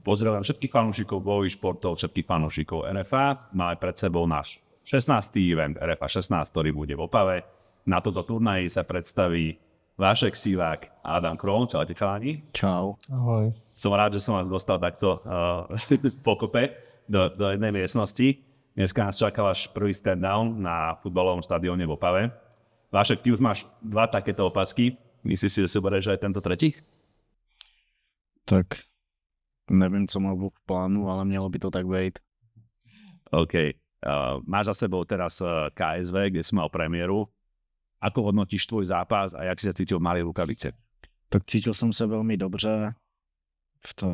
Pozdravujem všetkých fanúšikov bojových športov, všetkých fanúšikov RFA. Máme pred sebou náš 16. event RFA 16, ktorý bude v Opave. Na toto turnaji sa predstaví Vášek Sivák a Adam Kron. Čau, chalani. Čau. Ahoj. Som rád, že som vás dostal takto uh, pokope do, do jednej miestnosti. Dneska nás čaká váš prvý stand-down na futbalovom štadióne v Opave. Vášek, ty už máš dva takéto opasky. Myslíš si, že si bereš aj tento tretí? Tak Nevím, co má Bůh v plánu, ale mělo by to tak být. OK. Uh, máš za sebou teraz eh, KSV, kde jsi mal premiéru. Ako hodnotíš tvůj zápas a jak jsi se cítil v malé rukavice? Tak cítil jsem se velmi dobře. V to...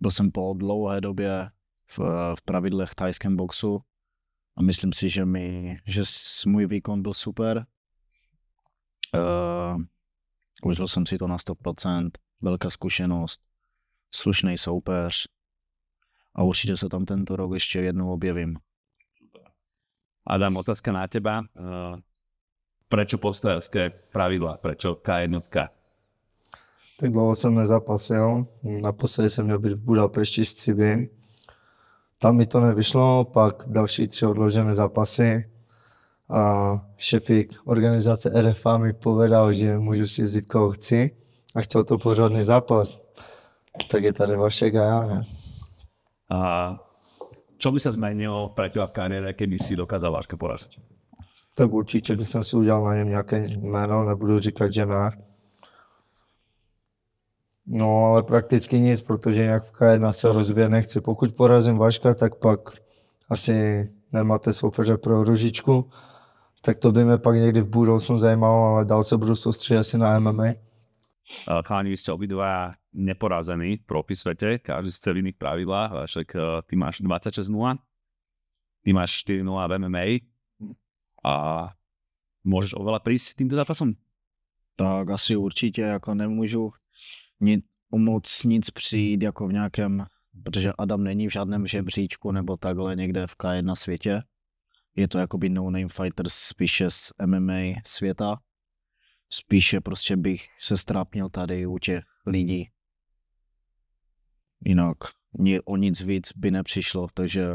Byl jsem po dlouhé době v, eh, v pravidlech tajském boxu a myslím si, že, mi, že můj výkon byl super. Uh, užil jsem si to na 100%, velká zkušenost slušný soupeř a určitě se tam tento rok ještě jednou objevím. Adam, otázka na teba. Eh, prečo postojarské pravidla? Prečo K1? Tak dlouho jsem nezapasil. Naposledy jsem měl být v Budapešti s Cibim. Tam mi to nevyšlo, pak další tři odložené zápasy. A šefík organizace RFA mi povedal, že můžu si vzít koho chci a chtěl to pořádný zápas tak je tady vaše a já, ne? A čo by se zmenilo pre teba v kariére, keby si dokázal Vaška porazit? Tak určitě bych si udělal na něm nějaké jméno, nebudu říkat, že ne. No, ale prakticky nic, protože jak v K1 se rozvíje nechci. Pokud porazím Vaška, tak pak asi nemáte soupeře pro ružičku. Tak to by mě pak někdy v budoucnu zajímalo, ale dál se budu soustředit asi na MMA. Eh, chalani, vy ste obidva neporazení v profi svete, každý z celých pravidlá, však eh, ty máš 26-0, ty máš 4-0 v MMA a môžeš oveľa prísť s týmto zápasom? Tak asi určite, ako nemôžu ni, moc nic přijít jako v nějakém, protože Adam není v žádném žebříčku nebo takhle někde v K1 světě. Je to jakoby no-name fighters spíše z MMA světa Spíše prostě bych se strápnil tady u těch lidí. Jinak mě o nic víc by nepřišlo, takže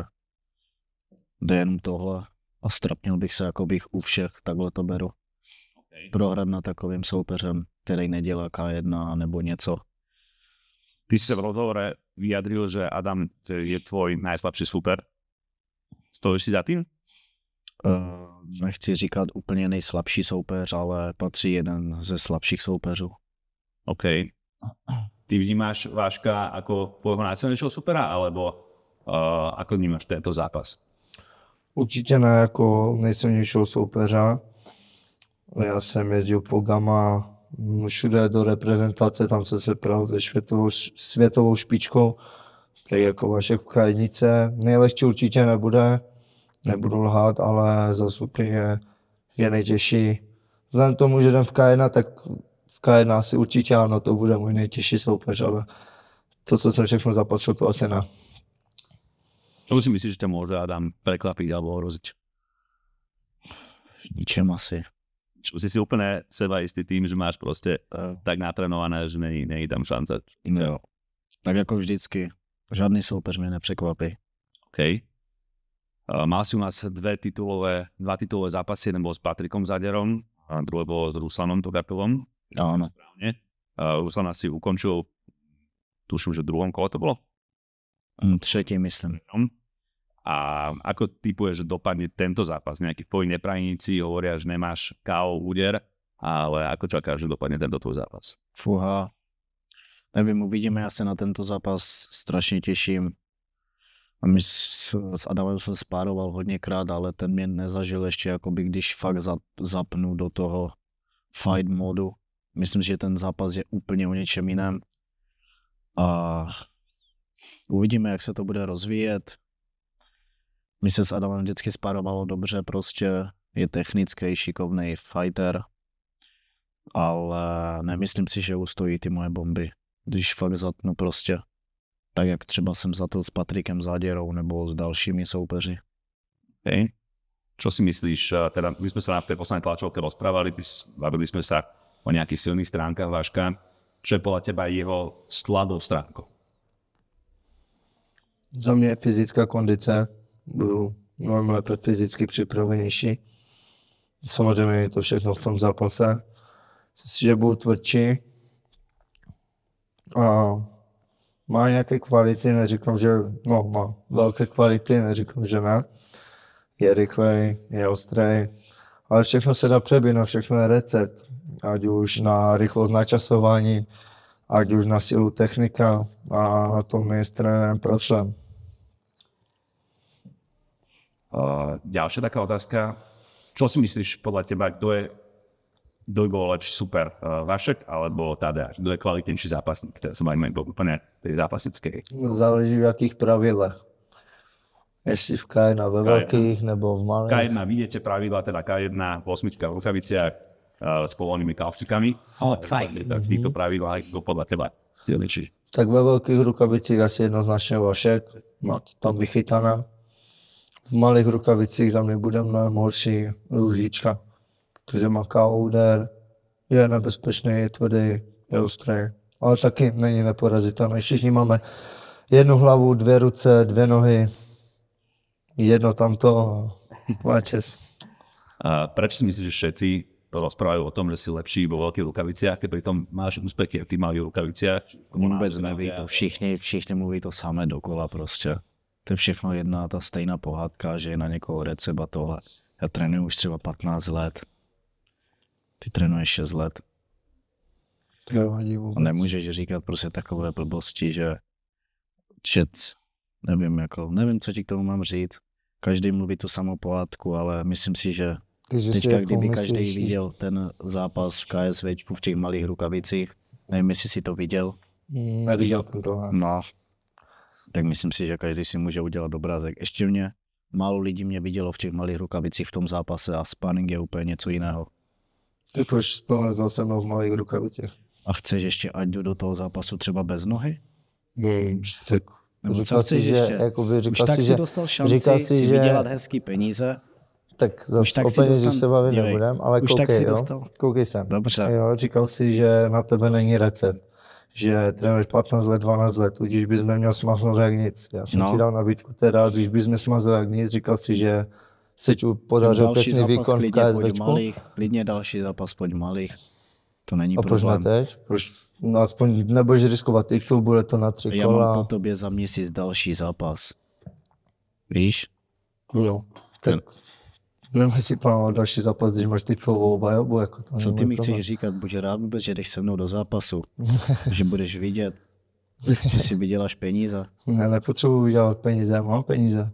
jde jenom tohle a strapnil bych se, jako bych u všech, takhle to beru. Okay. Prohrad na takovým soupeřem, který nedělá K1 nebo něco. Ty jsi se v rozhovore vyjadril, že Adam je tvoj nejslabší super. Stojíš si za tím? Uh, nechci říkat úplně nejslabší soupeř, ale patří jeden ze slabších soupeřů. OK. Ty vnímáš Váška jako tvojho nejsilnějšího supera, alebo uh, ako vnímáš tento zápas? Určitě ne jako nejsilnějšího soupeře. Já jsem jezdil po Gama všude do reprezentace, tam jsem se pral se světovou, světovou špičkou, tak jako Vašek v kajnice. Nejlehčí určitě nebude, nebudu lhát, ale za je, je nejtěžší. Vzhledem k tomu, že jdem v K1, tak v K1 asi určitě ano, to bude můj nejtěžší soupeř, ale to, co jsem všechno zapatřil, to asi ne. Čemu si myslíš, že tě může Adam překvapit nebo hrozit? V ničem asi. Jsi si úplně seba jistý tým, že máš prostě uh. tak natrénované, že není, není tam šance. Jo. Tak jako vždycky, žádný soupeř mě nepřekvapí. Okay. Eh, Mal si u nás dve titulové, dva titulové zápasy, jeden bol s Patrikom Zaderom a druhý bol s Ruslanom Togatovom. Áno. Správne. Eh, Ruslan asi ukončil, tuším, že v druhom kole to bolo? Hm, třetí, myslím. A ako typuješ, že dopadne tento zápas? Nejakí tvoji neprajníci hovoria, že nemáš KO úder, ale ako čakáš, že dopadne tento tvoj zápas? Fúha, nevím, uvidíme, já se na tento zápas strašně těším. A my s, s Adamem jsme spároval hodněkrát, ale ten mě nezažil ještě, jakoby když fakt za, zapnu do toho fight modu. Myslím, že ten zápas je úplně o něčem jiném. A uvidíme, jak se to bude rozvíjet. My se s Adamem vždycky spárovalo dobře, prostě je technický, šikovný fighter, ale nemyslím si, že ustojí ty moje bomby, když fakt zatnu prostě tak jak třeba jsem zatil s Patrikem Záděrou nebo s dalšími soupeři. Hej. Čo si myslíš, teda my jsme se na té poslední tlačovke rozprávali, bavili jsme se o nějakých silných stránkách Váška. Čo je podle teba jeho slabou stránkou? Za mě je fyzická kondice. Budu normálně lépe fyzicky připravenější. Samozřejmě je to všechno v tom zápase. Myslím si, že budu tvrdší. A má nějaké kvality, neříkám, že no, má velké kvality, neříkám, že ne. Je rychlej, je ostrý, ale všechno se dá na všechno je recept. Ať už na rychlost načasování, ať už na sílu technika a na tom my s trenérem pracujeme. Uh, další taková otázka. Co si myslíš podle těba, kdo je kto by bol lepší super, eh, Vašek alebo Tadeáš? Kto je kvalitnejší zápasník? Teraz sa bavíme úplne tej zápasnickej. Záleží v jakých pravidlech. Jestli v K1 ve k velkých nebo v malých. K1 vidíte pravidla, teda K1, osmička v rukaviciach uh, eh, s povolnými kalčikami. Ale fajn. Tak mhm. tyto pravidla, kdo podle teba dělíčí? Tak ve velkých rukavicích asi jednoznačně Vašek, má no, tam vychytaná. V malých rukavicích za mě bude mnohem horší Růžička protože má úder, je nebezpečný, je tvrdý, je ostrý, ale taky není neporazitelný. Všichni máme jednu hlavu, dvě ruce, dvě nohy, jedno tamto, má čes. A proč si myslíš, že všetci rozprávají o tom, že si lepší vo velkých rukaviciach, když pritom máš úspěchy v tých malých rukaviciach? Vůbec neví to. Všichni, všichni mluví to samé dokola prostě. To je všechno jedna ta stejná pohádka, že je na někoho recept a tohle. Já trénuju už třeba 15 let ty trénuješ 6 let. To nevadí vůbec. nemůžeš říkat prostě takové blbosti, že čet, nevím, jako, nevím, co ti k tomu mám říct. Každý mluví tu samou pohádku, ale myslím si, že takže Teďka, jako kdyby myslíš, každý viděl ten zápas v KSV v těch malých rukavicích, nevím, jestli si to viděl. Mm, neviděl jsem to. No, tak myslím si, že každý si může udělat obrázek. Ještě mě, málo lidí mě vidělo v těch malých rukavicích v tom zápase a sparring je úplně něco jiného. Jakož tohle zase v malých rukavicích. A chceš ještě, ať jdu do toho zápasu třeba bez nohy? Hmm, tak nebo říkal si, že, ještě? Jakoby, říkal Už si, tak si že, dostal šanci říkal si, si že... vydělat hezký peníze. Tak zase Už tak o penězích se bavit Dívej. nebudem, ale Už koukej, tak si jo? koukej sem. Dobře. Jo, říkal si, že na tebe není recept že trénuješ 15 let, 12 let, tudíž bys měl smaznout jak nic. Já jsem no. ti dal nabídku teda, když bys mě smazal jak nic, říkal si, že ti podařil pěkný výkon v KSV. klidně další zápas, pojď malých. To není a proč problém. ne teď? Proč, no aspoň nebudeš riskovat i tu, bude to na tři Já kola. Já mám po tobě za měsíc další zápas. Víš? Jo. Tak Ten... budeme si plánovat další zápas, když máš titulovou oba, oba jako to Co ty mi chceš říkat? Buď rád vůbec, že jdeš se mnou do zápasu, že budeš vidět, že si vyděláš peníze. Ne, nepotřebuji vydělat peníze, mám peníze.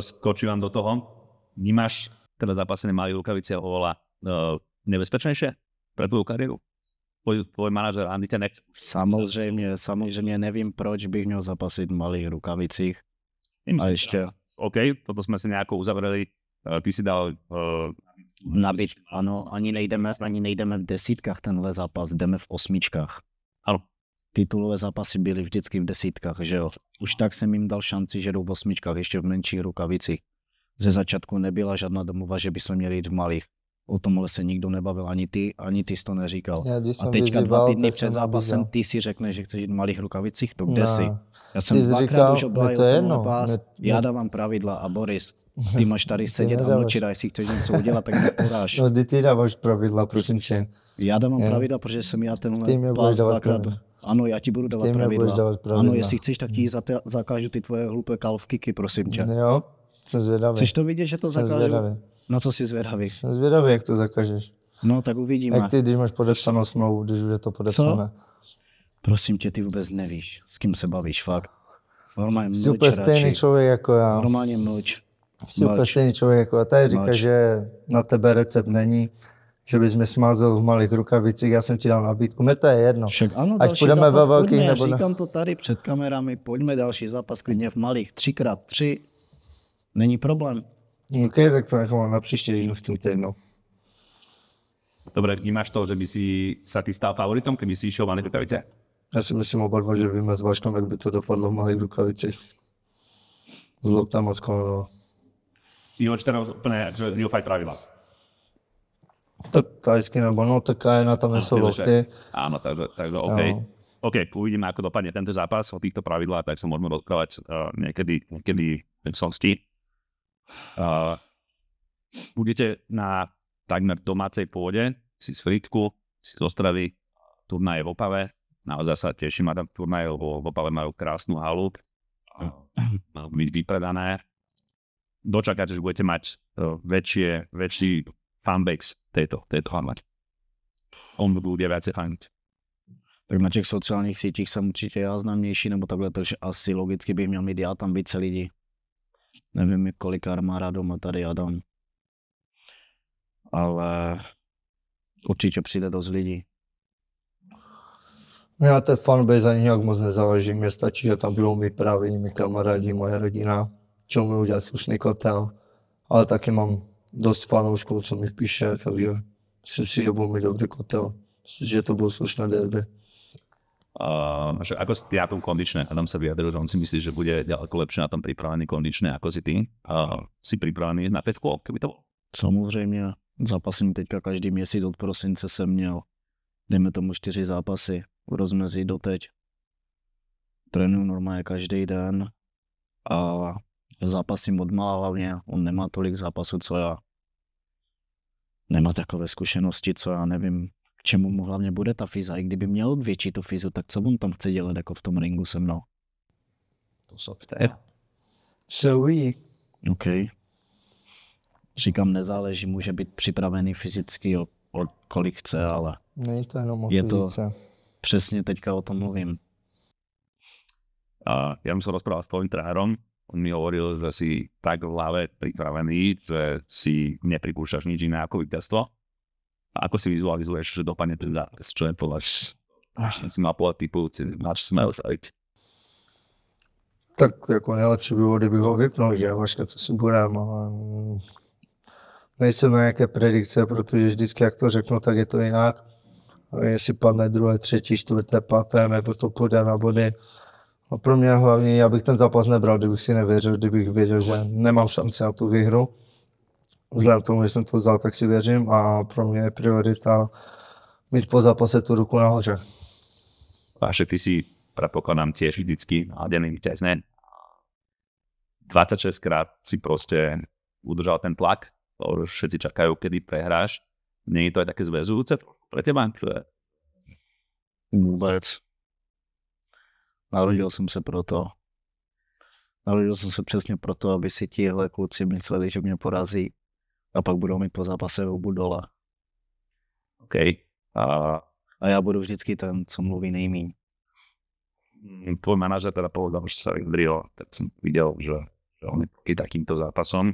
Skočím vám do toho, vnímáš teda zápasené malé rukavice oveľa uh, nebezpečnejšie pre tvoju kariéru? Tvoj, tvoj manažer Andy tě nechce. Samozřejmě, samozřejmě nevím, proč bych měl zapasit v malých rukavicích. Nemyslím a ještě... Teraz. OK, toto jsme si nějakou uzavřeli. Uh, ty si dal uh, nabit. Ano, ani nejdeme, ani nejdeme v desítkách tenhle zápas, jdeme v osmičkách. Ano. Titulové zápasy byly vždycky v desítkách, že jo? Už tak jsem jim dal šanci, že jdou v osmičkách ještě v menších rukavicích. Ze začátku nebyla žádná domova, že by se měli jít v malých. O tomhle se nikdo nebavil, ani ty, ani ty jsi to neříkal. Já, když a teďka vyzýval, dva týdny před zápasem ty si řekneš, že chceš jít v malých rukavicích, to kde jsi? Já jsem dvakrát říkal, už oblájil to jedno, pás, ne. já dávám pravidla a Boris, ty máš tady sedět a mlčit a jestli chceš něco udělat, tak mě poráž. No ty dáváš pravidla, prosím tě. Já dávám pravidla, protože jsem já tenhle pás dvakrát, ano, já ti budu dávat, pravidla. dávat pravidla. Ano, jestli chceš, tak ti hmm. zakážu ty tvoje hlupé kalvkyky, prosím tě. Jo, jsem zvědavý. Chceš to vidět, že to jsem zakážu? Zvědavý. No co jsi zvědavý? Jsem zvědavý, jak to zakažeš. No, tak uvidíme. Jak ty, když máš podepsanou smlouvu, když už je to podepsané. Co? Prosím tě, ty vůbec nevíš, s kým se bavíš, fakt. Normálně mlč Super stejný člověk jako já. Normálně mlč. Super mlč. stejný člověk jako já. Tady říká, že na tebe recept není že bys smázal v malých rukavicích, já jsem ti dal nabídku, mě to je jedno. Však ano, Ať půjdeme ve velkých nebo ne. Říkám to tady před kamerami, pojďme další zápas klidně v malých, třikrát tři, není problém. OK, tak to nechám jako na příště, když v tom no. týdnu. Dobre, vnímáš to, že by si sa ty stal favoritom, keby si išiel v malých rukaviciach? Já si myslím oba dva, že víme s Vaškom, jak by to dopadlo v malých rukavici. S loptama skoro. Ivo, čo teraz úplne, že Rio Fight pravila. Tak tajský nebo no, tak na tam nesou no, Áno, takže, takže OK. OK, uvidíme, ako dopadne tento zápas o týchto pravidlách, tak sa môžeme rozprávať uh, niekedy, niekedy v sonsti. Uh, eh, budete na takmer domácej pôde, si z Fritku, si z Ostravy, turnaj v Opave. Naozaj sa teším na ten turnaj, lebo v Opave majú krásnu halu, majú byť vypredané. Dočakáte, že budete mať uh, väčšie, väčší fanbase této, této armády. On by byl věci fajn. Tak na těch sociálních sítích jsem určitě já známější, nebo takhle, takže asi logicky bych měl mít já tam více lidí. Nevím, kolik armáda doma tady já dám. Ale určitě přijde dost lidí. Já ten fanbase ani nějak moc nezáleží, mě stačí, že tam budou mít právě mými kamarádi, moje rodina, čemu mi udělat slušný kotel, ale taky mám dost fanoušků, co mi píše, takže si si, že bol mi dobrý kotel. Že to bylo slušné derby. Uh, že ako ty na tom kondičné, Adam se vyjadril, že on si myslí, že bude daleko lepší na tom připravený kondičné, jako si ty. Uh, si připravený na pětku, kdyby to bylo? Samozřejmě, zápasím teďka každý měsíc od prosince jsem měl, dejme tomu čtyři zápasy v rozmezí do teď. Trénuju normálně každý den a zápasím od mala hlavně, on nemá tolik zápasů, co já nemá takové zkušenosti, co já nevím, k čemu mu hlavně bude ta fiza. I kdyby měl větší tu fizu, tak co on tam chce dělat jako v tom ringu se mnou? To se ptá. So we. OK. Říkám, nezáleží, může být připravený fyzicky, o, o kolik chce, ale... Není to jenom o je To, přesně teďka o tom mluvím. A já jsem se rozprával s tvojím trénérom, on mi hovoril, že si tak v hlave pripravený, že si nepripúšťaš nič iné ako víťazstvo. A ako si vizualizuješ, že dopadne ten zápas? Čo je podľa si má podľa typu, na čo sme osadiť? Tak jako nejlepší by bylo, kdybych ho vypnul, že Vaška, co si budem, ale mm, nejsem na nějaké predikce, protože vždycky, jak to řeknu, tak je to jinak. Jestli padne druhé, třetí, čtvrté, páté, nebo to půjde na body, a pro mě hlavně, abych ten zápas nebral, kdybych si nevěřil, kdybych věděl, že nemám šanci na tu výhru. Vzhledem k tomu, že jsem to vzal, tak si věřím a pro mě je priorita mít po zápase tu ruku nahoře. Váše, ty si predpokladám těž vždycky hádený víťazne. 26 krát si prostě udržal ten tlak, to už všetci čakají, kedy prehráš. Není to aj také zväzujúce pro těma? Vůbec. Narodil jsem se proto. Narodil jsem se přesně proto, aby si tihle kluci mysleli, že mě porazí a pak budou mít po zápase hubu dole. OK. A, a já budu vždycky ten, co mluví nejmíň. Mm, tvoj manažer teda povedal, že se vyjadril, tak jsem viděl, že, že on je takýmto zápasom.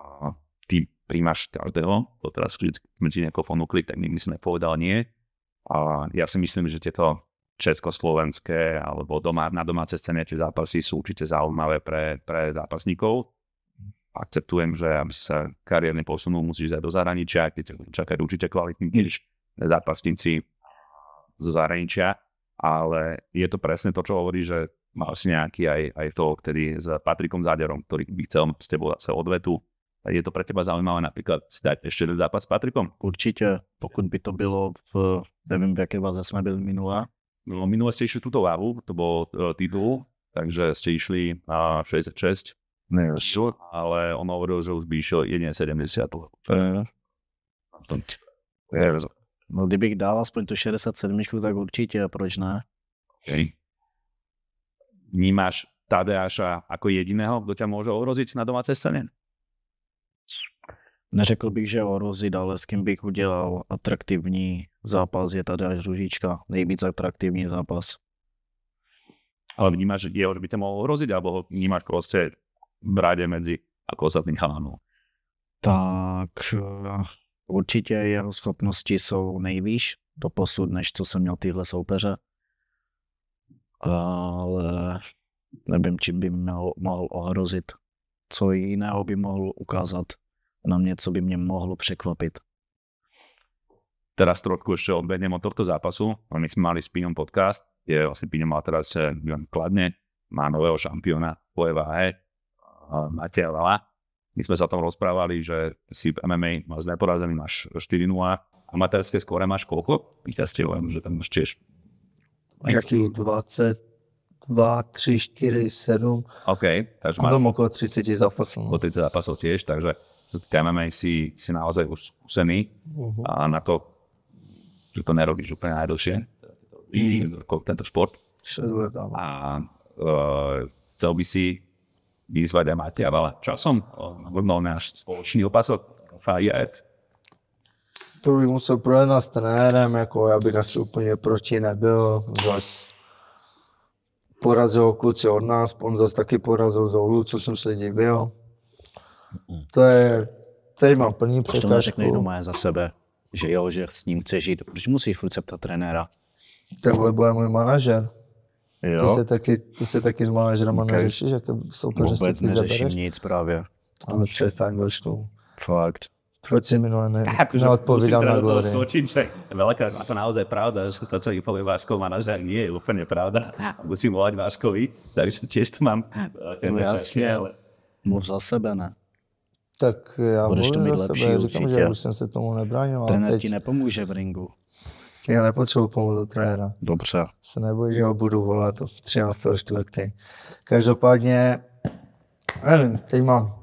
A ty príjmaš každého, to teraz vždycky jsme ti nějakou fonukli, tak nikdy si nepovedal nie. A já si myslím, že to československé alebo doma, na domáce scéne tie zápasy sú určite zaujímavé pre, pre zápasníkov. Akceptujem, že aby si sa kariérne posunul, musíš ísť do zahraničia, keď čakajú určite kvalitní zápasníci zo zahraničia, ale je to presne to, čo hovorí, že má si nejaký aj, aj to, ktorý s Patrikom Záderom, ktorý by chcel s tebou zase odvetu, je to pre teba zaujímavé napríklad si dať ešte jeden zápas s Patrikom? Určitě, pokud by to bylo v, nevím, v jaké vás jsme byli minulá, no, minule ste išli túto vávu, to bol uh, titul, takže ste išli na 66. Ne, ale on hovoril, že už by išiel 1,70. Uh, yeah. No kdybych dal aspoň tu 67, tak určitě, proč ne? Okay. Vnímáš Tadeáša ako jediného, kto ťa môže ohroziť na domácej scéne? Neřekl bych, že o Rozid, ale s kým bych udělal atraktivní zápas je tady až Ružička. Nejvíc atraktivní zápas. Ale vnímáš, jeho, že by to mohl rozit, alebo ho vnímáš prostě v rádě mezi jako ostatní chalanů? Tak eh, určitě jeho schopnosti jsou nejvýš do posud, než co jsem měl tyhle soupeře. Ale nevím, čím by měl, mohl ohrozit. Co jiného by mohl ukázat na mě, co by mě mohlo překvapit. Teraz trošku ještě odbehnem od tohto zápasu. My jsme mali s Pínom podcast, Je vlastně Píno má teraz eh, kladně. má nového šampiona, po EVAE, Matěja Vala. My jsme se o tom rozprávali, že si v MMA máš neporazený, máš 4-0, materské skóre máš koľko? Víťazstiev, že tam ještě tiež... 20, 2, 3, 4, 7. OK, takže máš... okolo 30 zápasov. Okolo 30 zápasov tiež, takže tam MMA si, si naozaj už skúsený uh-huh. Mhm. a na to, že to nerobíš úplne najdlhšie, mm. Jako tento šport. No. A uh, chcel by si vyzvať aj Matia Vala časom, eh, možno uh, náš spoločný opasok Fajed. To by musel projednat s trénerem, jako já bych asi úplně proti nebyl. Zas porazil kluci od nás, on zase taky porazil Zoulu, co jsem se divil. To je, teď mám plný překážku. Proč to neřekneš doma za sebe, že jo, že s ním chce žít, proč musíš furt se ptat trenéra? Tenhle bude můj manažer. Jo? Ty se taky, ty se taky s manažerem okay. neřešíš, jaké soupeře si ty neřeším nic právě. Ale přestaň, Vlčku. Fakt. Proti minulé no, ne, akože neodpovedal na Glory? Zločinče, veľakrát má to naozaj pravda, že to, čo mi povie Váškov manažer, nie je úplne pravda. Musím volať Váškovi, takže tiež to mám. Eh, no jasně, ale mluv za sebe, ne? Tak já Budeš to mít za lepší, sebe, říkám, že už jsem se tomu nebránil. Trenér teď... ti nepomůže v ringu. Já nepotřebuji pomoc od trenéra. Dobře. Se neboj, že ho budu volat v 13. čtvrtý. Každopádně, nevím, teď mám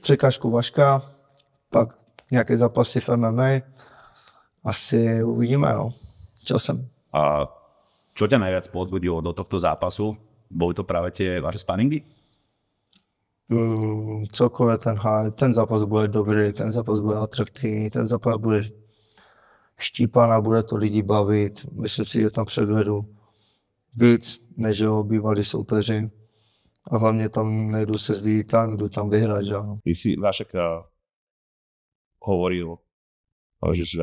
překážku Vaška, pak nějaké zápasy v MMA. Asi uvidíme, no. Časem. A čo tě nejvíc podbudilo do tohto zápasu? Byly to právě tě vaše sparingy? Mm, celkově ten ten zápas bude dobrý, ten zápas bude atraktivní, ten zápas bude štípan a bude to lidi bavit. Myslím si, že tam předvedu víc, než jeho bývalí soupeři. A hlavně tam nejdu se zvítat, jdu tam vyhrát. Že? Ty jsi, Vášek, eh, hovoril, že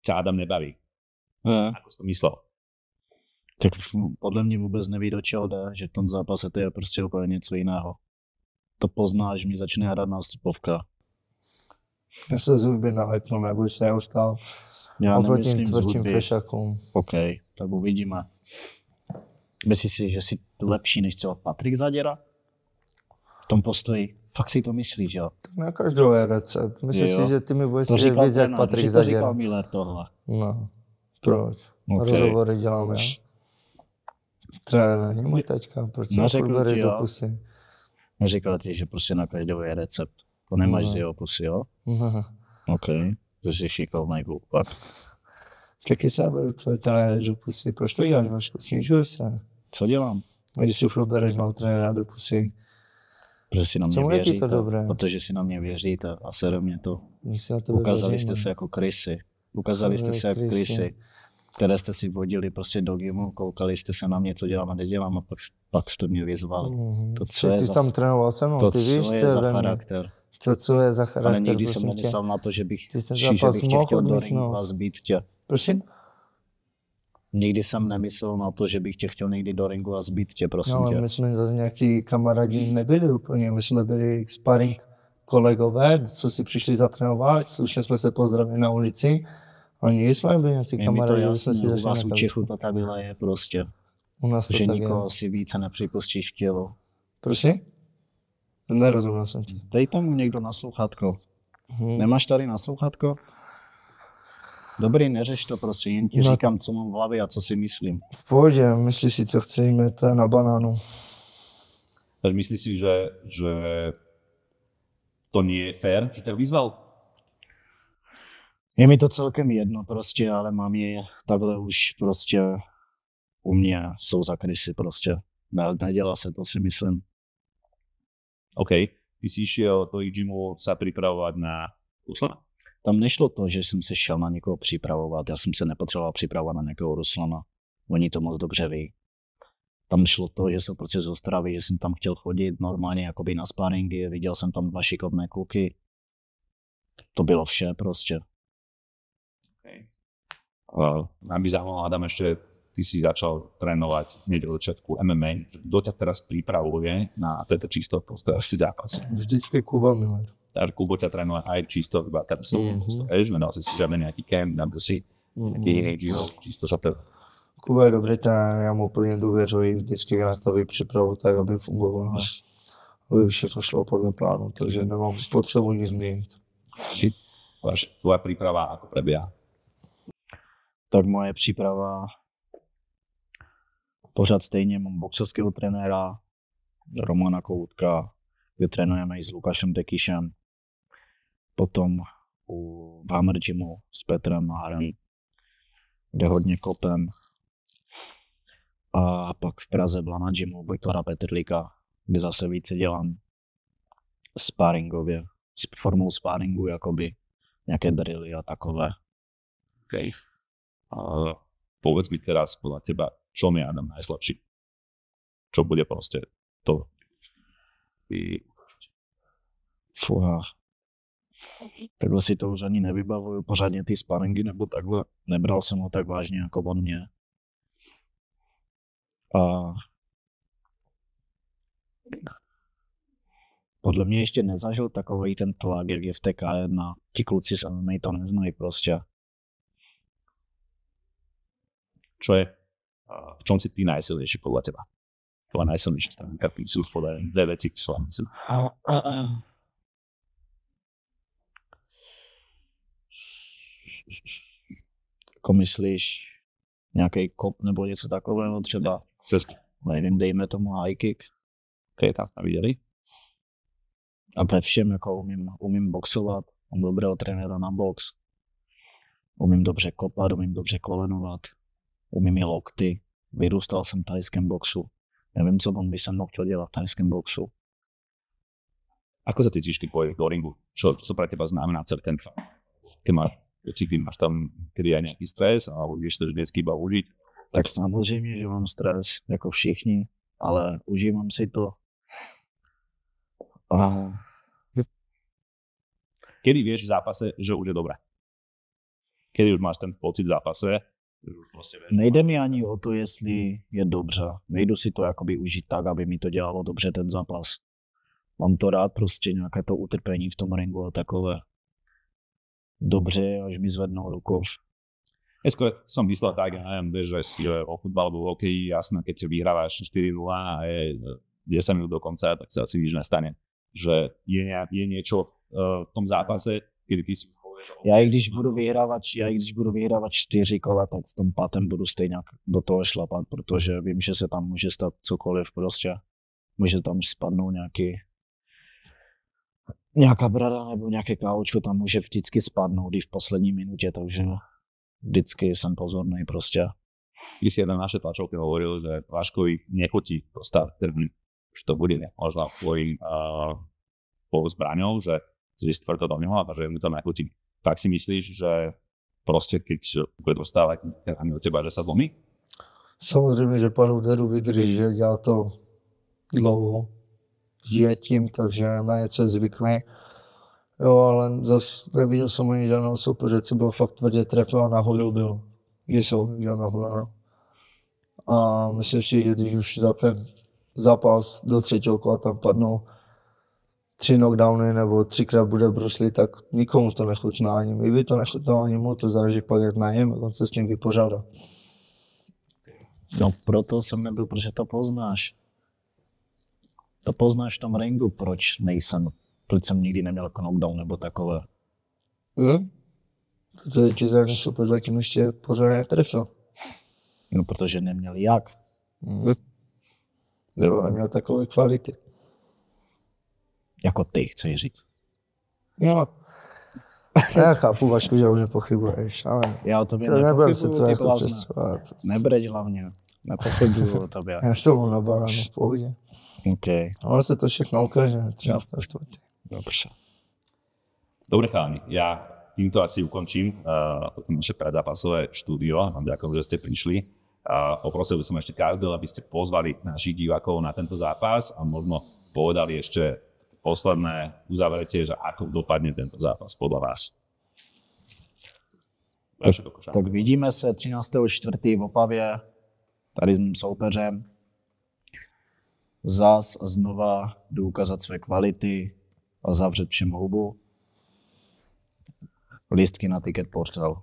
ťa Adam nebaví. Ne. Ako to myslel. Tak podle mě vůbec neví, do čeho jde, že v tom zápase to je prostě úplně něco jiného. To poznáš, mi začne hrát nástupovka. Já se z hudby naleknu, se, já už tam já oproti tvrdým fešakům. OK, tak uvidíme. Myslíš si, že jsi lepší než třeba Patrik Zaděra? V tom postoji? fakt si to myslí, že jo? Tak na každou je recept. Myslím si, že ty mi budeš to říkal víc, jak Patrik to Zaděr. říkal Miller tohle. No, proč? No, okay. Rozhovory děláme. já. Trénér, není můj teďka, proč no, se furt do pusy? Neříkal no, ti, že prostě na každou je recept. To nemáš no. z jeho pusy, jo? No. OK, to jsi mají koupat. Taky se beru tvoje trenéry do pusy. Proč to děláš, Vašku? Snižuješ se. Co dělám? Když si furt bereš malou trenéra do pusy, protože si na mě věří. věříte, to dobré? protože si na mě věříte a se mě to. Ukázali věřím. jste se jako krysy. Ukázali jste se jako krysy, které jste si vodili prostě do gymu, koukali jste se na mě, co dělám a nedělám a pak, pak jste mě vyzvali. Mm-hmm. To, co Ty je jsi za, tam trénoval se mnou, to, ty víš, co je za charakter. To, co je za charakter, Ale nikdy jsem nemyslel na to, že bych, či, že bych tě chtěl do ringu a zbít tě. Prosím? nikdy jsem nemyslel na to, že bych tě chtěl někdy do ringu a zbyt tě, prosím no, ale tě. my jsme zase nějací kamarádi nebyli úplně, my jsme byli sparring kolegové, co si přišli zatrénovat, slušně jsme se pozdravili na ulici, ani jsme byli nějací kamarádi, my jsme si nechali. U vás u Čechu to takhle je prostě. U nás to že tak nikoho je. si více nepřipustíš v tělu. Prosím? Nerozuměl jsem ti. Dej tam někdo na sluchátko. Hmm. Nemáš tady na sluchátko? Dobrý, neřeš to prostě, jen ti no. říkám, co mám v hlavě a co si myslím. V pohodě, myslíš si, co chceš, jít to na banánu. Tak myslíš si, že, že to nie je fér, že to vyzval? Je mi to celkem jedno prostě, ale mám je takhle už prostě u mě jsou krysy prostě. Nedělá se to si myslím. OK, ty jsi šel do gymu se připravovat na Uslana? Tam nešlo to, že jsem se šel na někoho připravovat. Já jsem se nepotřeboval připravovat na někoho Ruslana. Oni to moc dobře ví. Tam šlo to, že jsem prostě z Ostravy, že jsem tam chtěl chodit normálně jakoby na sparingy, viděl jsem tam dva šikovné kluky. To bylo vše prostě. Okay. Uh, eh, nám by zaujímalo, Adam, ještě ty si začal trénovat hned od začátku MMA. Kto ťa teraz pripravuje na tieto čisto si zápasy? Vždycky Kuba Miller. Kubo ťa trénuje aj čisto iba teda mm-hmm. vieš, nedal si si žádný nějaký kemp, nebo si mm-hmm. nějaký čisto sa to... Kubo je dobrý trenér, ja mu úplně důvěřuji, vždycky to přípravu tak, aby fungovala, aby všetko šlo podľa plánu, takže nemám potřebu nic změnit. Vaše, tvoja príprava ako prebieha? Tak moje příprava pořád stejně, mám boxerského trenéra Romana Koutka, kde trénujeme i s Lukášem Tekišem potom u Vámer Jimu s Petrem Maharem, kde hodně kopem. A pak v Praze byla na Jimu Bojtlara Petrlíka, kde zase více dělám sparingově, s formou sparingu jakoby, nějaké drily a takové. Okay. A povedz mi teda podľa teba, čo mi Adam najslabší? Čo bude prostě to? I takhle si to už ani nevybavuju, pořádně ty sparingy nebo takhle, nebral jsem ho tak vážně jako on mě. A podle mě ještě nezažil takový ten tlak, jak je v TK1. Ti kluci se na to neznají prostě. Čo je v čom si ty najsilnejší podle teba? Tvoja najsilnejšia stránka, píšu v podľa dvě věci, co myslím. jako myslíš nějaký kop nebo něco takového třeba, Přes. nevím, dejme tomu high kick, který tam jsme viděli. A ve všem jako umím, umím boxovat, mám dobrého trenéra na box, umím dobře kopat, umím dobře kolenovat, umím i lokty, vyrůstal jsem v tajském boxu, nevím, co on by se mnou chtěl dělat v tajském boxu. Ako sa cítiš, keď pôjdeš do ringu? Čo, co pre teba znamená celý ten fakt? Keď máš Většině, máš tam kdy je nějaký stres a můžeš to vždycky užít. Tak samozřejmě, že mám stres, jako všichni, ale užívám si to. A... Kdy víš v zápase, že už je dobré? Kdy už máš ten pocit v zápase? Prostě věř, Nejde mi ani o to, jestli je dobře. Nejdu si to jakoby užít tak, aby mi to dělalo dobře ten zápas. Mám to rád prostě nějaké to utrpení v tom ringu a takové dobře, až mi zvednou rukou. Skôr som myslel tak, ja neviem, že si eh, o futbalu, o hokeji, jasné, keď vyhrávaš 4-0 a je 10 minút do konca, tak sa asi nič nestane. Že je, je niečo eh, v tom zápase, kedy ty si já i když budu vyhrávat, já i když budu vyhrávat čtyři kola, tak v tom pátém budu stejně do toho šlapat, protože vím, že se tam může stát cokoliv prostě. Může tam spadnout nějaký nějaká brada nebo nějaké káočko tam může vždycky spadnout i v poslední minutě, takže vždycky jsem pozorný prostě. Když si na naše tlačovky hovoril, že Váškovi nechutí to stát trvný, že to bude možná tvojím uh, po zbraňou, že si stvrdo do něho a že mu to nechutí. Tak si myslíš, že prostě když bude dostávat rány od teba, že se zlomí? Samozřejmě, že pár úderů vydrží, že dělá to dlouho žije tím, takže na něco je zvyklý. Jo, ale zase neviděl jsem ani žádnou soupeře, co byl fakt tvrdě trefil a nahoru byl. Je jsou, viděl nahoru, no. A myslím si, že když už za ten zápas do třetího kola tam padnou tři knockdowny nebo třikrát bude brusli, tak nikomu to nechutná, ani mi by to nechutná, ani mu to záleží pak jak na něm, jak on se s ním vypořádá. No proto jsem nebyl, protože to poznáš to poznáš v tom ringu, proč nejsem, proč jsem nikdy neměl knockdown nebo takové. Hmm? je ti zanesl zatím ještě pořád netrefil. No, protože neměl jak. Hmm. Nebo neměl takové kvality. Jako ty, chceš říct. No, já chápu, Vašku, že už nepochybuješ, ale já o tobě nebudu se to jako přesvědčovat. Nebreď hlavně, nepochybuju o tobě. Já to mám na v pohodě. OK. Ono se to všechno ukáže, 13. čtvrtě. Dobře. Dobre chalani, ja týmto asi ukončím uh, toto naše predzápasové štúdio. Vám ďakujem, že ste prišli. A poprosil by som ešte každého, aby ste pozvali našich divákov na tento zápas a možno povedali ešte posledné uzavretie, že ako dopadne tento zápas podľa vás. Tak, tak vidíme se 13.4. v Opavě, tady s mým soupeřem zás a znova důkazat své kvality a zavřet všem houbu. Listky na ticket portal.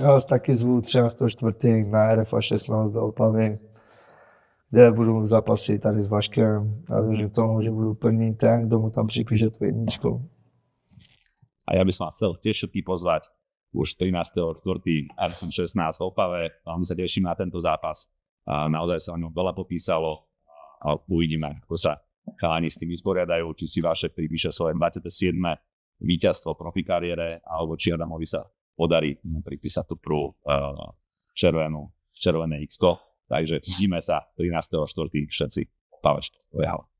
Já vás taky zvu 13.4. na RFA 16 do Opavy, kde budu zapasit tady s Vaškem a věřím tomu, že budu plnit ten, kdo mu tam připíše tu jedničku. A já bych vás chcel těž všetky pozvat už 13.4. RFM 16 v Opave. Vám se těším na tento zápas. A naozaj sa o ňom veľa popísalo a uvidíme, ako sa chalani s tým vysporiadajú, či si vaše pripíše svoje 27. víťazstvo profi kariére, alebo či Adamovi sa podarí pripísať tú prvú červenú, červené X. Takže vidíme sa 13.4. všetci. Pavel Štvrtového.